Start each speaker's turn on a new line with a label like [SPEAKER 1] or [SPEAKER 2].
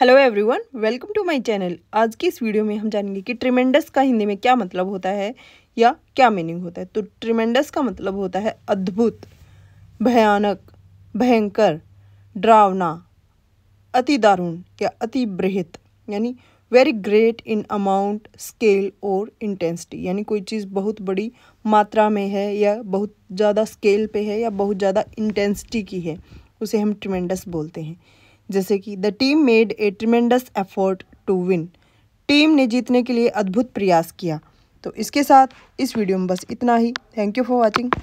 [SPEAKER 1] hello everyone welcome to my channel आज की इस वीडियो में हम जानेंगे कि ट्रिमेंडस का हिंदी में क्या मतलब होता है या क्या मीनिंग होता है तो ट्रिमेंडस का मतलब होता है अद्भुत भयानक भयंकर ड्रावना अति दारुण या अति बृहित यानी very great in amount scale और इंटेंसिटी यानी कोई चीज़ बहुत बड़ी मात्रा में है या बहुत ज़्यादा स्केल पे है या बहुत ज़्यादा इंटेंसिटी की है उसे हम ट्रिमेंडस बोलते हैं जैसे कि the team made a tremendous effort to win team ने जीतने के लिए अद्भुत प्रयास किया तो इसके साथ इस वीडियो में बस इतना ही थैंक यू फॉर वॉचिंग